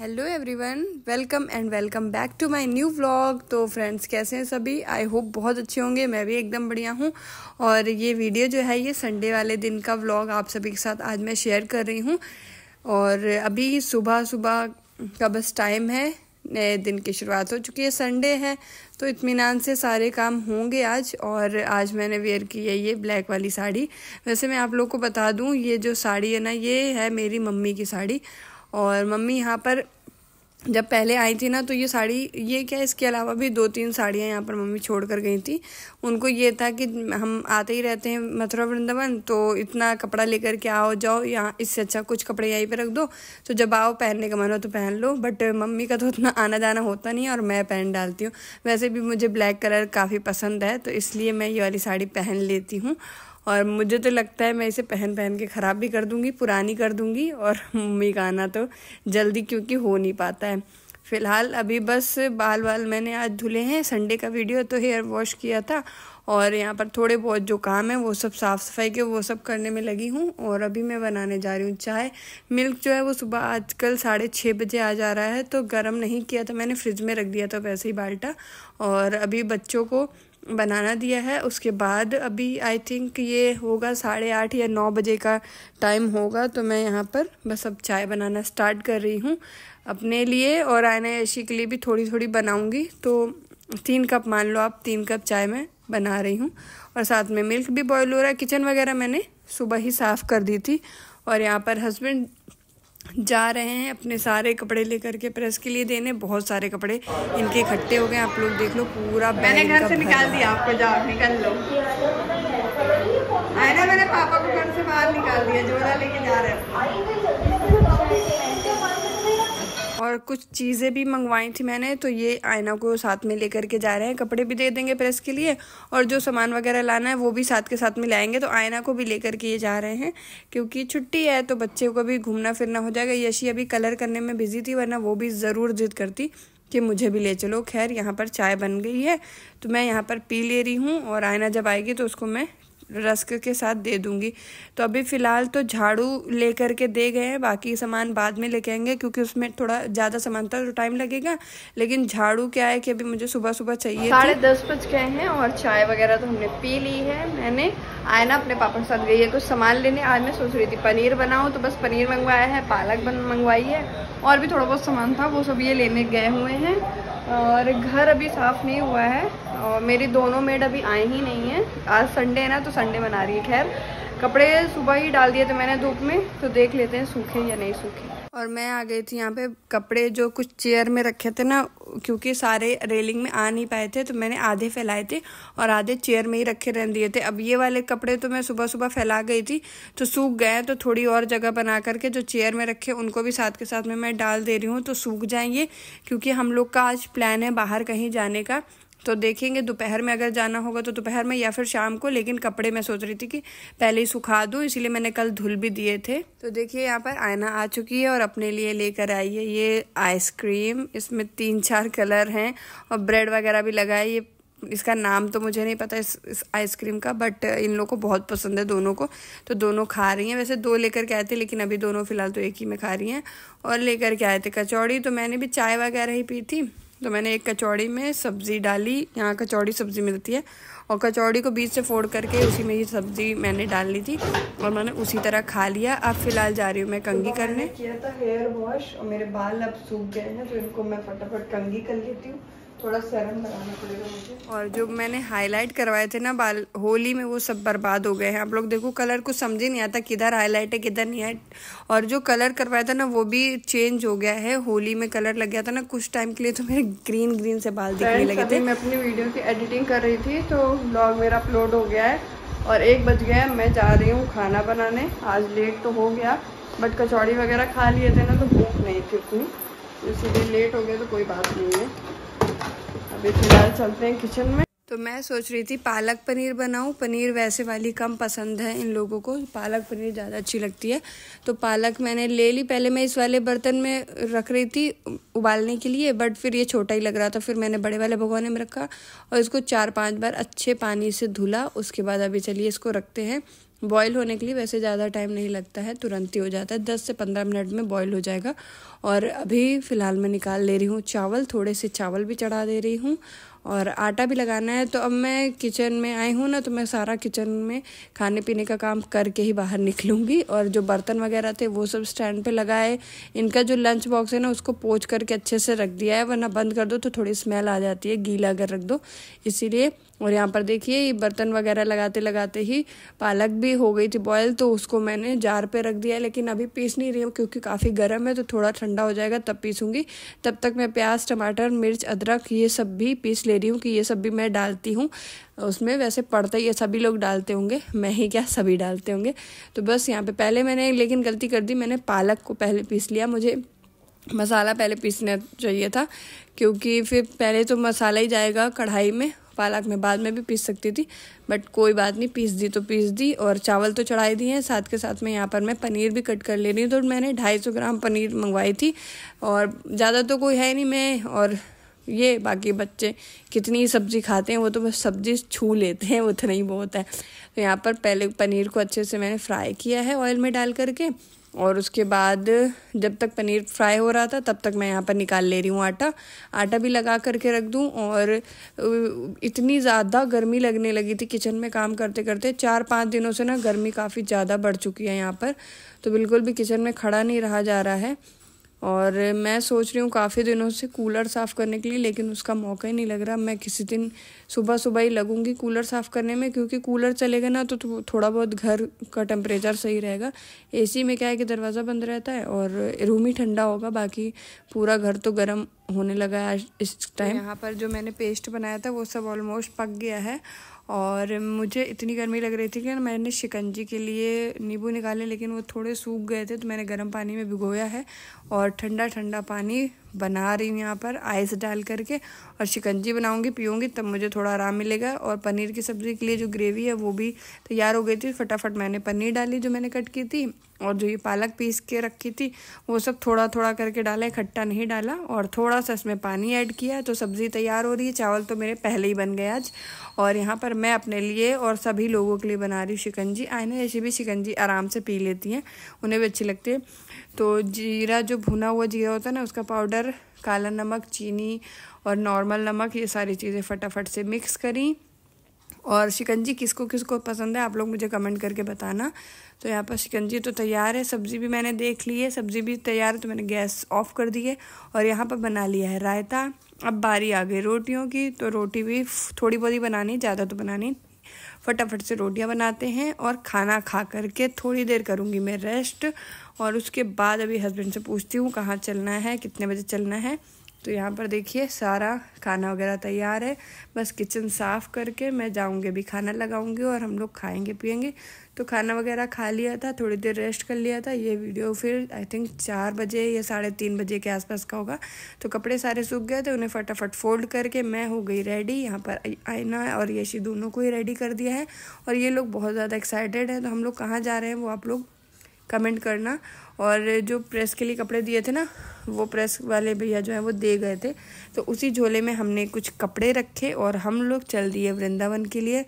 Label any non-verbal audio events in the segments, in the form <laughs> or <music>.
hello everyone welcome and welcome back to my new vlog तो friends कैसे हैं सभी आई होप बहुत अच्छे होंगे मैं भी एकदम बढ़िया हूँ और ये वीडियो जो है ये संडे वाले दिन का व्लॉग आप सभी के साथ आज मैं शेयर कर रही हूँ और अभी सुबह सुबह का बस टाइम है नए दिन की शुरुआत हो चुकी है संडे है तो इतमान से सारे काम होंगे आज और आज मैंने वेयर की है ये ब्लैक वाली साड़ी वैसे मैं आप लोग को बता दूँ ये जो साड़ी है ना ये है मेरी मम्मी की साड़ी और मम्मी यहाँ पर जब पहले आई थी ना तो ये साड़ी ये क्या इसके अलावा भी दो तीन साड़ियाँ यहाँ पर मम्मी छोड़ कर गई थी उनको ये था कि हम आते ही रहते हैं मथुरा वृंदावन तो इतना कपड़ा लेकर के आओ जाओ यहाँ इससे अच्छा कुछ कपड़े यहीं पर रख दो तो जब आओ पहनने का मन हो तो पहन लो बट मम्मी का तो उतना आना जाना होता नहीं है और मैं पहन डालती हूँ वैसे भी मुझे ब्लैक कलर काफ़ी पसंद है तो इसलिए मैं ये वाली साड़ी पहन लेती हूँ और मुझे तो लगता है मैं इसे पहन पहन के ख़राब भी कर दूँगी पुरानी कर दूँगी और <laughs> मम्मी का आना तो जल्दी क्योंकि हो नहीं पाता है फ़िलहाल अभी बस बाल बाल मैंने आज धुले हैं संडे का वीडियो तो हेयर वॉश किया था और यहाँ पर थोड़े बहुत जो काम है वो सब साफ़ सफाई के वो सब करने में लगी हूँ और अभी मैं बनाने जा रही हूँ चाय मिल्क जो है वो सुबह आजकल साढ़े छः बजे आ जा रहा है तो गर्म नहीं किया था मैंने फ्रिज में रख दिया था वैसे ही बाल्टा और अभी बच्चों को बनाना दिया है उसके बाद अभी आई थिंक ये होगा साढ़े आठ या नौ बजे का टाइम होगा तो मैं यहाँ पर बस अब चाय बनाना स्टार्ट कर रही हूँ अपने लिए और आयना ऐशी के लिए भी थोड़ी थोड़ी बनाऊँगी तो तीन कप मान लो आप तीन कप चाय मैं बना रही हूँ और साथ में मिल्क भी बॉयल हो रहा है किचन वगैरह मैंने सुबह ही साफ़ कर दी थी और यहाँ पर हस्बैंड जा रहे हैं अपने सारे कपड़े लेकर के प्रेस के लिए देने बहुत सारे कपड़े इनके इकट्ठे हो गए आप लोग देख लो पूरा मैंने घर से निकाल दिया आपको जाओ निकल लो आया ना मैंने पापा को घर से बाहर निकाल दिया जोड़ा लेके जा रहे हैं और कुछ चीज़ें भी मंगवाई थी मैंने तो ये आयना को साथ में लेकर के जा रहे हैं कपड़े भी दे देंगे प्रेस के लिए और जो सामान वगैरह लाना है वो भी साथ के साथ में लाएंगे तो आयना को भी लेकर के ये जा रहे हैं क्योंकि छुट्टी है तो बच्चे को भी घूमना फिरना हो जाएगा यशी अभी कलर करने में बिजी थी वरना वो भी ज़रूर जिद करती कि मुझे भी ले चलो खैर यहाँ पर चाय बन गई है तो मैं यहाँ पर पी ले रही हूँ और आयना जब आएगी तो उसको मैं रस्क के साथ दे दूंगी तो अभी फ़िलहाल तो झाड़ू ले कर के दे गए हैं बाकी सामान बाद में लेके आएंगे क्योंकि उसमें थोड़ा ज़्यादा सामान था तो टाइम लगेगा लेकिन झाड़ू क्या है कि अभी मुझे सुबह सुबह चाहिए साढ़े दस बज गए हैं और चाय वगैरह तो हमने पी ली है मैंने आया ना अपने पापा के साथ गई है कुछ सामान लेने आज मैं सोच रही थी पनीर बनाऊँ तो बस पनीर मंगवाया है पालक मंगवाई है और भी थोड़ा बहुत सामान था वो सब ये लेने गए हुए हैं और घर अभी साफ़ नहीं हुआ है और मेरी दोनों मेड अभी आए ही नहीं हैं आज संडे है ना तो संडे मना रही है खैर कपड़े सुबह ही डाल दिए थे मैंने धूप में तो देख लेते हैं सूखे या नहीं सूखे और मैं आ गई थी यहाँ पे कपड़े जो कुछ चेयर में रखे थे ना क्योंकि सारे रेलिंग में आ नहीं पाए थे तो मैंने आधे फैलाए थे और आधे चेयर में ही रखे रह दिए थे अब ये वाले कपड़े तो मैं सुबह सुबह फैला गई थी तो सूख गए तो थोड़ी और जगह बना करके जो चेयर में रखे उनको भी साथ के साथ में मैं डाल दे रही हूँ तो सूख जाएंगे क्योंकि हम लोग का आज प्लान है बाहर कहीं जाने का तो देखेंगे दोपहर में अगर जाना होगा तो दोपहर में या फिर शाम को लेकिन कपड़े मैं सोच रही थी कि पहले ही सुखा दूँ इसीलिए मैंने कल धुल भी दिए थे तो देखिए यहाँ पर आयना आ चुकी है और अपने लिए लेकर आई है ये आइसक्रीम इसमें तीन चार कलर हैं और ब्रेड वगैरह भी लगा है ये इसका नाम तो मुझे नहीं पता इस, इस आइसक्रीम का बट इन लोगों को बहुत पसंद है दोनों को तो दोनों खा रही हैं वैसे दो लेकर के आए थे लेकिन अभी दोनों फ़िलहाल तो एक ही में खा रही हैं और लेकर के आए थे कचौड़ी तो मैंने भी चाय वगैरह ही पी थी तो मैंने एक कचौड़ी में सब्ज़ी डाली यहाँ कचौड़ी सब्ज़ी मिलती है और कचौड़ी को बीच से फोड़ करके उसी में ये सब्ज़ी मैंने डाल ली थी और मैंने उसी तरह खा लिया अब फ़िलहाल जा रही हूँ मैं कंगी तो करने किया था हेयर वॉश और मेरे बाल अब सूख गए हैं तो इनको मैं फटाफट कंगी कर लेती हूँ थोड़ा सरम लगाना पड़ेगा मुझे और जो मैंने हाईलाइट करवाए थे ना बाल होली में वो सब बर्बाद हो गए हैं आप लोग देखो कलर को समझ ही नहीं आता किधर हाईलाइट है किधर नहीं है और जो कलर करवाया था ना वो भी चेंज हो गया है होली में कलर लग गया था ना कुछ टाइम के लिए तो मेरे ग्रीन ग्रीन से बाल दिखने लगे थे मैं अपनी वीडियो की एडिटिंग कर रही थी तो ब्लॉग मेरा अपलोड हो गया है और एक बज गया है मैं जा रही हूँ खाना बनाने आज लेट तो हो गया बट कचौड़ी वगैरह खा लिए थे ना तो भूख नहीं थी उतनी तो इसीलिए लेट हो गया तो कोई बात नहीं है अभी फिलहाल चलते हैं किचन में तो मैं सोच रही थी पालक पनीर बनाऊं पनीर वैसे वाली कम पसंद है इन लोगों को पालक पनीर ज़्यादा अच्छी लगती है तो पालक मैंने ले ली पहले मैं इस वाले बर्तन में रख रही थी उबालने के लिए बट फिर ये छोटा ही लग रहा था फिर मैंने बड़े वाले भगवाने में रखा और इसको चार पाँच बार अच्छे पानी से धुला उसके बाद अभी चलिए इसको रखते हैं बॉयल होने के लिए वैसे ज़्यादा टाइम नहीं लगता है तुरंत ही हो जाता है दस से पंद्रह मिनट में बॉयल हो जाएगा और अभी फ़िलहाल मैं निकाल ले रही हूँ चावल थोड़े से चावल भी चढ़ा दे रही हूँ और आटा भी लगाना है तो अब मैं किचन में आई हूँ ना तो मैं सारा किचन में खाने पीने का काम करके ही बाहर निकलूँगी और जो बर्तन वगैरह थे वो सब स्टैंड पे लगाए इनका जो लंच बॉक्स है ना उसको पोच करके अच्छे से रख दिया है वरना बंद कर दो तो थोड़ी स्मेल आ जाती है गीला अगर रख दो इसीलिए और यहाँ पर देखिए ये बर्तन वगैरह लगाते लगाते ही पालक भी हो गई थी बॉयल तो उसको मैंने जार पे रख दिया लेकिन अभी पीस नहीं रही हूँ क्योंकि काफ़ी गर्म है तो थोड़ा ठंडा हो जाएगा तब पीसूँगी तब तक मैं प्याज टमाटर मिर्च अदरक ये सब भी पीस ले रही हूँ कि ये सब भी मैं डालती हूँ उसमें वैसे पड़ता ही है सभी लोग डालते होंगे मैं ही क्या सभी डालते होंगे तो बस यहाँ पर पहले मैंने लेकिन गलती कर दी मैंने पालक को पहले पीस लिया मुझे मसाला पहले पीसना चाहिए था क्योंकि फिर पहले तो मसाला ही जाएगा कढ़ाई में पालक में बाद में भी पीस सकती थी बट कोई बात नहीं पीस दी तो पीस दी और चावल तो चढ़ाई दिए हैं साथ के साथ में यहाँ पर मैं पनीर भी कट कर ले रही हूँ तो मैंने ढाई सौ ग्राम पनीर मंगवाई थी और ज़्यादा तो कोई है नहीं मैं और ये बाकी बच्चे कितनी सब्ज़ी खाते हैं वो तो बस सब्ज़ी छू लेते हैं उतना ही बहुत है तो यहाँ पर पहले पनीर को अच्छे से मैंने फ्राई किया है ऑयल में डाल करके और उसके बाद जब तक पनीर फ्राई हो रहा था तब तक मैं यहाँ पर निकाल ले रही हूँ आटा आटा भी लगा करके रख दूँ और इतनी ज़्यादा गर्मी लगने लगी थी किचन में काम करते करते चार पाँच दिनों से ना गर्मी काफ़ी ज़्यादा बढ़ चुकी है यहाँ पर तो बिल्कुल भी किचन में खड़ा नहीं रहा जा रहा है और मैं सोच रही हूँ काफ़ी दिनों से कूलर साफ़ करने के लिए लेकिन उसका मौका ही नहीं लग रहा मैं किसी दिन सुबह सुबह ही लगूंगी कूलर साफ़ करने में क्योंकि कूलर चलेगा ना तो थोड़ा बहुत घर का टेम्परेचर सही रहेगा एसी में क्या है कि दरवाज़ा बंद रहता है और रूम ही ठंडा होगा बाकी पूरा घर तो गर्म होने लगा है इस टाइम तो यहाँ पर जो मैंने पेस्ट बनाया था वो सब ऑलमोस्ट पक गया है और मुझे इतनी गर्मी लग रही थी कि मैंने शिकंजी के लिए नींबू निकाले लेकिन वो थोड़े सूख गए थे तो मैंने गर्म पानी में भिगोया है और ठंडा ठंडा पानी बना रही हूँ यहाँ पर आइस डाल करके और शिकंजी बनाऊँगी पीऊँगी तब मुझे थोड़ा आराम मिलेगा और पनीर की सब्ज़ी के लिए जो ग्रेवी है वो भी तैयार हो गई थी फटाफट मैंने पनीर डाली जो मैंने कट की थी और जो ये पालक पीस के रखी थी वो सब थोड़ा थोड़ा करके डाला खट्टा नहीं डाला और थोड़ा सा इसमें पानी ऐड किया तो सब्ज़ी तैयार हो रही है चावल तो मेरे पहले ही बन गए आज और यहाँ पर मैं अपने लिए और सभी लोगों के लिए बना रही हूँ शिकंजी ना जैसी भी शिकंजी आराम से पी लेती हैं उन्हें भी अच्छी लगती है तो जीरा जो भुना हुआ जीरा होता है ना उसका पाउडर काला नमक चीनी और नॉर्मल नमक ये सारी चीज़ें फटाफट से मिक्स करी और शिकंजी किसको किसको पसंद है आप लोग मुझे कमेंट करके बताना तो यहाँ पर शिकंजी तो तैयार है सब्ज़ी भी मैंने देख ली है सब्ज़ी भी तैयार है तो मैंने गैस ऑफ कर दी है और यहाँ पर बना लिया है रायता अब बारी आ गई रोटियों की तो रोटी भी थोड़ी बहुत ही बनानी ज़्यादा तो बनानी फटाफट से रोटियाँ बनाते हैं और खाना खा करके थोड़ी देर करूँगी मैं रेस्ट और उसके बाद अभी हस्बैंड से पूछती हूँ कहाँ चलना है कितने बजे चलना है तो यहाँ पर देखिए सारा खाना वगैरह तैयार है बस किचन साफ़ करके मैं जाऊँगी अभी खाना लगाऊँगी और हम लोग खाएँगे पियेंगे तो खाना वगैरह खा लिया था थोड़ी देर रेस्ट कर लिया था ये वीडियो फिर आई थिंक चार बजे या साढ़े तीन बजे के आसपास का होगा तो कपड़े सारे सूख गए थे उन्हें फटाफट फोल्ड करके मैं हो गई रेडी यहाँ पर आईना और यशी दोनों को ही रेडी कर दिया है और ये लोग बहुत ज़्यादा एक्साइटेड हैं तो हम लोग कहाँ जा रहे हैं वो आप लोग कमेंट करना और जो प्रेस के लिए कपड़े दिए थे ना वो प्रेस वाले भैया जो है वो दे गए थे तो उसी झोले में हमने कुछ कपड़े रखे और हम लोग चल दिए वृंदावन के लिए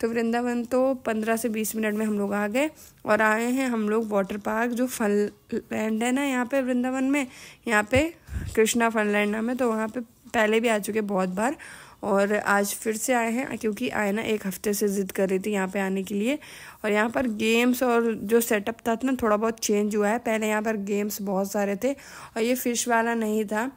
तो वृंदावन तो पंद्रह से बीस मिनट में हम लोग आ गए और आए हैं हम लोग वाटर पार्क जो फन लैंड है ना यहाँ पे वृंदावन में यहाँ पे कृष्णा फन लैंड नाम है तो वहाँ पे पहले भी आ चुके बहुत बार और आज फिर से आए हैं क्योंकि आए ना एक हफ्ते से ज़िद कर रही थी यहाँ पे आने के लिए और यहाँ पर गेम्स और जो सेटअप था ना थोड़ा बहुत चेंज हुआ है पहले यहाँ पर गेम्स बहुत सारे थे और ये फ़िश वाला नहीं था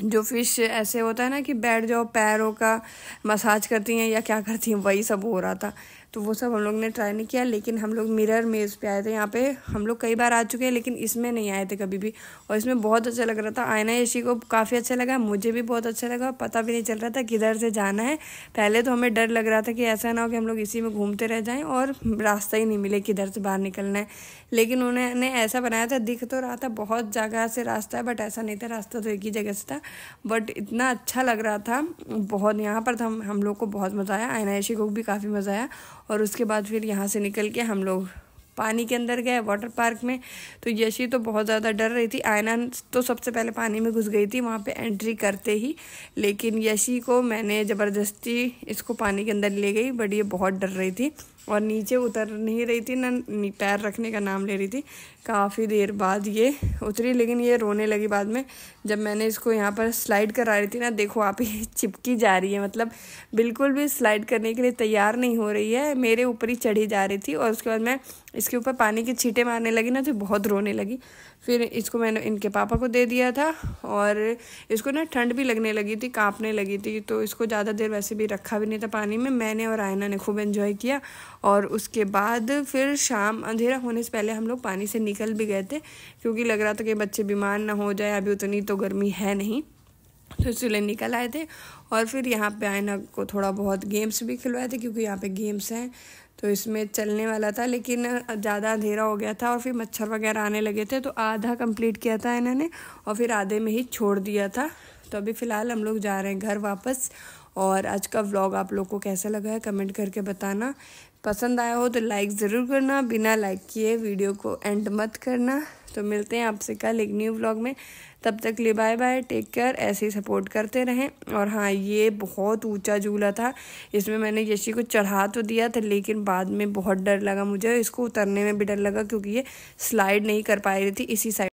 जो फिश ऐसे होता है ना कि बैठ जाओ पैरों का मसाज करती हैं या क्या करती हैं वही सब हो रहा था तो वो सब हम लोग ने ट्राई नहीं किया लेकिन हम लोग मिरर मेज़ पे आए थे यहाँ पे हम लोग कई बार आ चुके हैं लेकिन इसमें नहीं आए थे कभी भी और इसमें बहुत अच्छा लग रहा था आयना यशी को काफ़ी अच्छा लगा मुझे भी बहुत अच्छा लगा पता भी नहीं चल रहा था किधर से जाना है पहले तो हमें डर लग रहा था कि ऐसा ना हो कि हम लोग इसी में घूमते रह जाएँ और रास्ता ही नहीं मिले किधर से बाहर निकलना है लेकिन उन्होंने ऐसा बनाया था दिख तो रहा था बहुत जगह से रास्ता है बट ऐसा नहीं था रास्ता तो एक ही जगह से था बट इतना अच्छा लग रहा था बहुत यहाँ पर तो हम हम लोग को बहुत मज़ा आया आयना ऐशी को भी काफ़ी मज़ा आया और उसके बाद फिर यहाँ से निकल के हम लोग पानी के अंदर गए वाटर पार्क में तो यशी तो बहुत ज़्यादा डर रही थी आयना तो सबसे पहले पानी में घुस गई थी वहाँ पे एंट्री करते ही लेकिन यशी को मैंने ज़बरदस्ती इसको पानी के अंदर ले गई बट ये बहुत डर रही थी और नीचे उतर नहीं रही थी ना पैर रखने का नाम ले रही थी काफ़ी देर बाद ये उतरी लेकिन ये रोने लगी बाद में जब मैंने इसको यहाँ पर स्लाइड करा रही थी ना देखो आप ही चिपकी जा रही है मतलब बिल्कुल भी स्लाइड करने के लिए तैयार नहीं हो रही है मेरे ऊपर ही चढ़ी जा रही थी और उसके बाद मैं इसके ऊपर पानी के छींटे मारने लगी ना तो बहुत रोने लगी फिर इसको मैंने इनके पापा को दे दिया था और इसको ना ठंड भी लगने लगी थी कांपने लगी थी तो इसको ज़्यादा देर वैसे भी रखा भी नहीं था पानी में मैंने और आयना ने खूब एंजॉय किया और उसके बाद फिर शाम अंधेरा होने से पहले हम लोग पानी से निकल भी गए थे क्योंकि लग रहा था कि बच्चे बीमार ना हो जाए अभी उतनी तो गर्मी है नहीं तो चूल्हे निकल आए थे और फिर यहाँ पे आयना को थोड़ा बहुत गेम्स भी खिलवाए थे क्योंकि यहाँ पे गेम्स हैं तो इसमें चलने वाला था लेकिन ज़्यादा अंधेरा हो गया था और फिर मच्छर वगैरह आने लगे थे तो आधा कंप्लीट किया था इन्होंने और फिर आधे में ही छोड़ दिया था तो अभी फ़िलहाल हम लोग जा रहे हैं घर वापस और आज का व्लॉग आप लोग को कैसा लगा है कमेंट करके बताना पसंद आया हो तो लाइक ज़रूर करना बिना लाइक किए वीडियो को एंड मत करना तो मिलते हैं आपसे कल एक न्यू ब्लॉग में तब तक लिए बाय बाय टेक केयर ऐसे ही सपोर्ट करते रहें और हाँ ये बहुत ऊंचा झूला था इसमें मैंने यशी को चढ़ा तो दिया था लेकिन बाद में बहुत डर लगा मुझे इसको उतरने में भी डर लगा क्योंकि ये स्लाइड नहीं कर पा रही थी इसी साइड